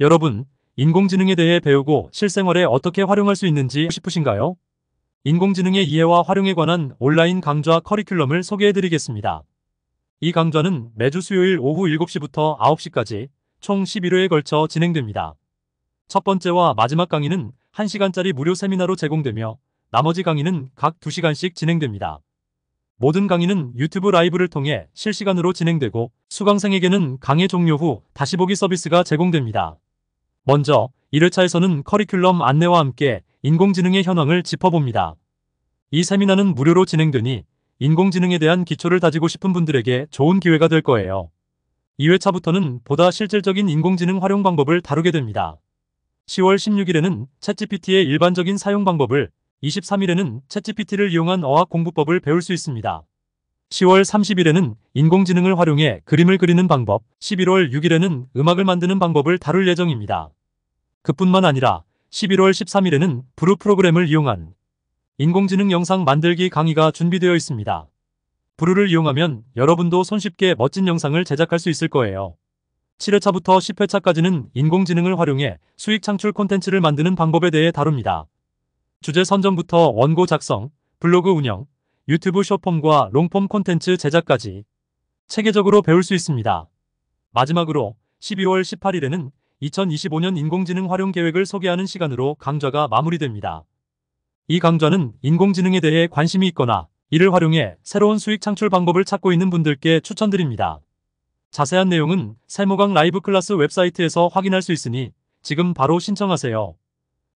여러분, 인공지능에 대해 배우고 실생활에 어떻게 활용할 수 있는지 싶으신가요? 인공지능의 이해와 활용에 관한 온라인 강좌 커리큘럼을 소개해드리겠습니다. 이 강좌는 매주 수요일 오후 7시부터 9시까지 총 11회에 걸쳐 진행됩니다. 첫 번째와 마지막 강의는 1시간짜리 무료 세미나로 제공되며 나머지 강의는 각 2시간씩 진행됩니다. 모든 강의는 유튜브 라이브를 통해 실시간으로 진행되고 수강생에게는 강의 종료 후 다시 보기 서비스가 제공됩니다. 먼저 1회차에서는 커리큘럼 안내와 함께 인공지능의 현황을 짚어봅니다. 이 세미나는 무료로 진행되니 인공지능에 대한 기초를 다지고 싶은 분들에게 좋은 기회가 될 거예요. 2회차부터는 보다 실질적인 인공지능 활용 방법을 다루게 됩니다. 10월 16일에는 챗GPT의 일반적인 사용 방법을, 23일에는 챗GPT를 이용한 어학 공부법을 배울 수 있습니다. 10월 30일에는 인공지능을 활용해 그림을 그리는 방법, 11월 6일에는 음악을 만드는 방법을 다룰 예정입니다. 그뿐만 아니라 11월 13일에는 브루 프로그램을 이용한 인공지능 영상 만들기 강의가 준비되어 있습니다. 브루를 이용하면 여러분도 손쉽게 멋진 영상을 제작할 수 있을 거예요. 7회차부터 10회차까지는 인공지능을 활용해 수익 창출 콘텐츠를 만드는 방법에 대해 다룹니다. 주제 선정부터 원고 작성, 블로그 운영, 유튜브 쇼폼과 롱폼 콘텐츠 제작까지 체계적으로 배울 수 있습니다. 마지막으로 12월 18일에는 2025년 인공지능 활용 계획을 소개하는 시간으로 강좌가 마무리됩니다. 이 강좌는 인공지능에 대해 관심이 있거나 이를 활용해 새로운 수익 창출 방법을 찾고 있는 분들께 추천드립니다. 자세한 내용은 세모강 라이브 클래스 웹사이트에서 확인할 수 있으니 지금 바로 신청하세요.